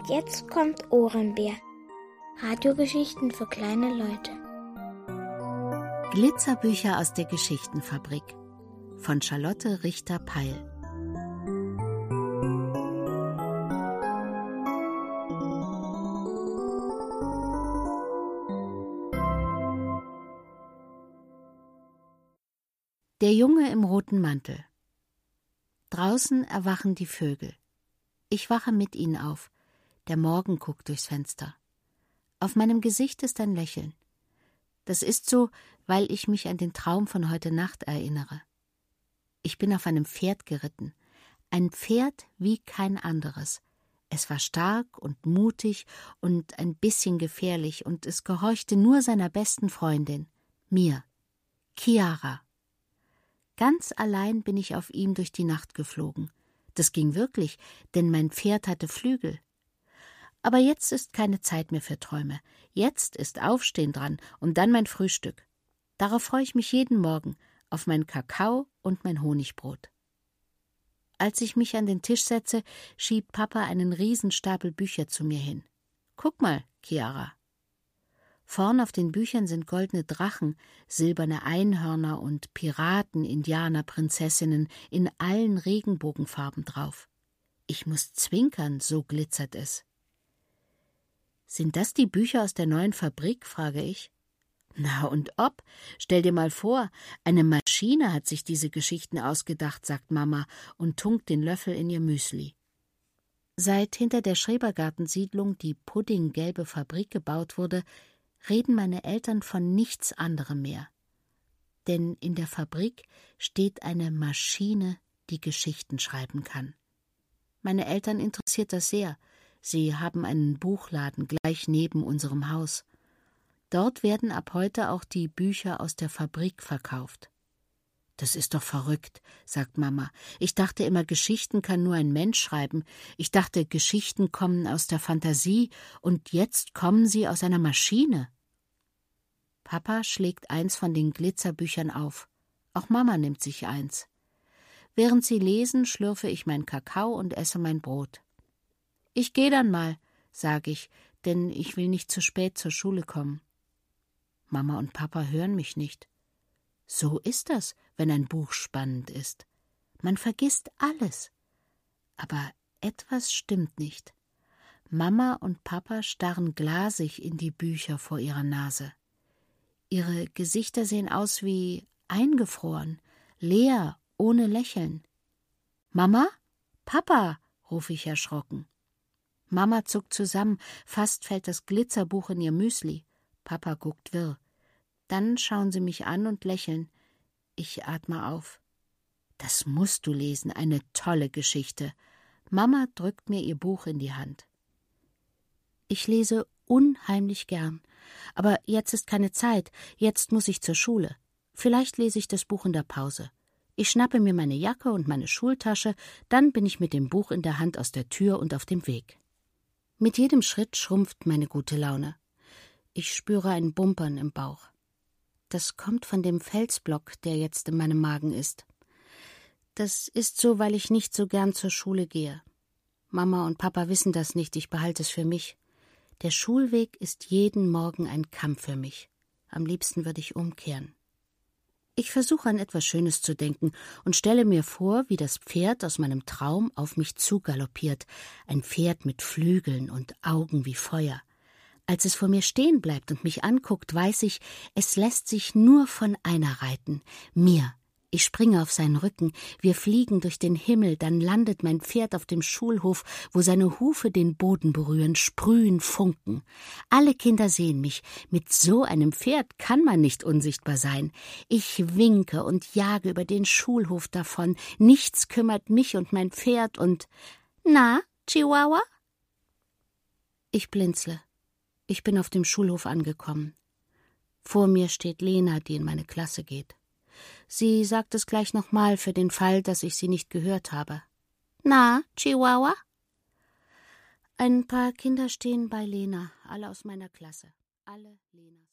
Und jetzt kommt Ohrenbär. Radiogeschichten für kleine Leute. Glitzerbücher aus der Geschichtenfabrik von Charlotte Richter-Peil. Der Junge im roten Mantel. Draußen erwachen die Vögel. Ich wache mit ihnen auf der Morgen guckt durchs Fenster. Auf meinem Gesicht ist ein Lächeln. Das ist so, weil ich mich an den Traum von heute Nacht erinnere. Ich bin auf einem Pferd geritten. Ein Pferd wie kein anderes. Es war stark und mutig und ein bisschen gefährlich und es gehorchte nur seiner besten Freundin, mir, Chiara. Ganz allein bin ich auf ihm durch die Nacht geflogen. Das ging wirklich, denn mein Pferd hatte Flügel. Aber jetzt ist keine Zeit mehr für Träume. Jetzt ist Aufstehen dran und dann mein Frühstück. Darauf freue ich mich jeden Morgen, auf meinen Kakao und mein Honigbrot. Als ich mich an den Tisch setze, schiebt Papa einen Riesenstapel Bücher zu mir hin. Guck mal, Chiara. Vorn auf den Büchern sind goldene Drachen, silberne Einhörner und Piraten, Indianer, Prinzessinnen in allen Regenbogenfarben drauf. Ich muss zwinkern, so glitzert es. Sind das die Bücher aus der neuen Fabrik? frage ich. Na und ob? Stell dir mal vor, eine Maschine hat sich diese Geschichten ausgedacht, sagt Mama und tunkt den Löffel in ihr Müsli. Seit hinter der Schrebergartensiedlung die puddinggelbe Fabrik gebaut wurde, reden meine Eltern von nichts anderem mehr. Denn in der Fabrik steht eine Maschine, die Geschichten schreiben kann. Meine Eltern interessiert das sehr, Sie haben einen Buchladen gleich neben unserem Haus. Dort werden ab heute auch die Bücher aus der Fabrik verkauft. Das ist doch verrückt, sagt Mama. Ich dachte immer, Geschichten kann nur ein Mensch schreiben. Ich dachte, Geschichten kommen aus der Fantasie und jetzt kommen sie aus einer Maschine. Papa schlägt eins von den Glitzerbüchern auf. Auch Mama nimmt sich eins. Während sie lesen, schlürfe ich meinen Kakao und esse mein Brot. Ich gehe dann mal, sage ich, denn ich will nicht zu spät zur Schule kommen. Mama und Papa hören mich nicht. So ist das, wenn ein Buch spannend ist. Man vergisst alles. Aber etwas stimmt nicht. Mama und Papa starren glasig in die Bücher vor ihrer Nase. Ihre Gesichter sehen aus wie eingefroren, leer, ohne Lächeln. Mama? Papa? rufe ich erschrocken. Mama zuckt zusammen, fast fällt das Glitzerbuch in ihr Müsli. Papa guckt wirr. Dann schauen sie mich an und lächeln. Ich atme auf. Das musst du lesen, eine tolle Geschichte. Mama drückt mir ihr Buch in die Hand. Ich lese unheimlich gern. Aber jetzt ist keine Zeit, jetzt muss ich zur Schule. Vielleicht lese ich das Buch in der Pause. Ich schnappe mir meine Jacke und meine Schultasche, dann bin ich mit dem Buch in der Hand aus der Tür und auf dem Weg. Mit jedem Schritt schrumpft meine gute Laune. Ich spüre ein Bumpern im Bauch. Das kommt von dem Felsblock, der jetzt in meinem Magen ist. Das ist so, weil ich nicht so gern zur Schule gehe. Mama und Papa wissen das nicht, ich behalte es für mich. Der Schulweg ist jeden Morgen ein Kampf für mich. Am liebsten würde ich umkehren. Ich versuche an etwas Schönes zu denken und stelle mir vor, wie das Pferd aus meinem Traum auf mich zugaloppiert, ein Pferd mit Flügeln und Augen wie Feuer. Als es vor mir stehen bleibt und mich anguckt, weiß ich, es lässt sich nur von einer reiten, mir, ich springe auf seinen Rücken, wir fliegen durch den Himmel, dann landet mein Pferd auf dem Schulhof, wo seine Hufe den Boden berühren, sprühen Funken. Alle Kinder sehen mich, mit so einem Pferd kann man nicht unsichtbar sein. Ich winke und jage über den Schulhof davon, nichts kümmert mich und mein Pferd und Na, Chihuahua? Ich blinzle. Ich bin auf dem Schulhof angekommen. Vor mir steht Lena, die in meine Klasse geht. Sie sagt es gleich nochmal für den Fall, dass ich sie nicht gehört habe. Na, Chihuahua? Ein paar Kinder stehen bei Lena, alle aus meiner Klasse. Alle Lenas.